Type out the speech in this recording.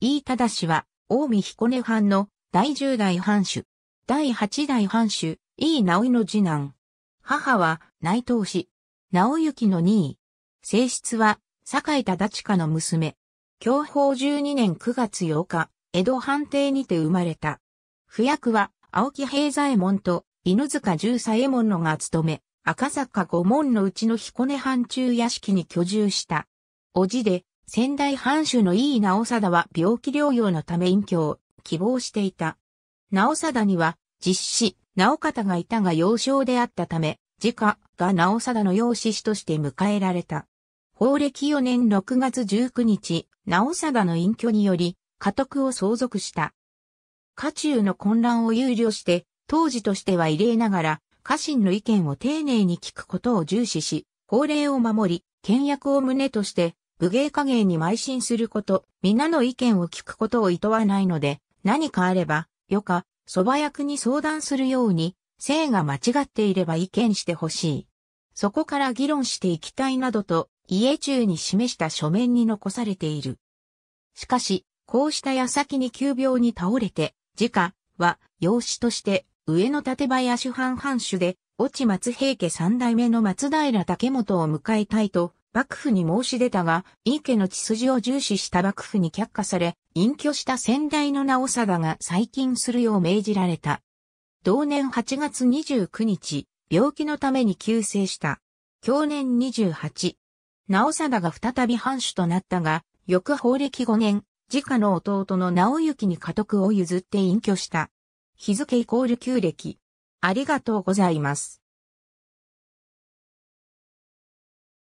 飯忠氏は、近江彦根藩の第十代藩主、第八代藩主、飯直井の次男。母は内藤氏、直行の二位。正室は、坂井忠親の娘。享保十二年九月八日、江戸藩邸にて生まれた。不役は、青木平左衛門と、犬塚十左衛門のが務め、赤坂五門のうちの彦根藩中屋敷に居住した。おじで、仙台藩主の井伊直貞は病気療養のため隠居を希望していた。直貞には、実子、直方がいたが幼少であったため、自家が直貞の養子子として迎えられた。法暦4年6月19日、直貞の隠居により、家督を相続した。家中の混乱を憂慮して、当時としては異例ながら、家臣の意見を丁寧に聞くことを重視し、法令を守り、倹約を旨として、武芸加芸に邁進すること、皆の意見を聞くことを厭わないので、何かあれば、よか、蕎麦役に相談するように、性が間違っていれば意見してほしい。そこから議論していきたいなどと、家中に示した書面に残されている。しかし、こうした矢先に急病に倒れて、自家は養子として上野立主藩藩主で、越ち松平家三代目の松平竹本を迎えたいと幕府に申し出たが、井家の血筋を重視した幕府に却下され、隠居した先代の直貞が再建するよう命じられた。同年8月29日、病気のために急逝した。去年28。直貞が再び藩主となったが、翌法暦5年、自家の弟の直行に家督を譲って隠居した。日付イコール旧暦。ありがとうございます。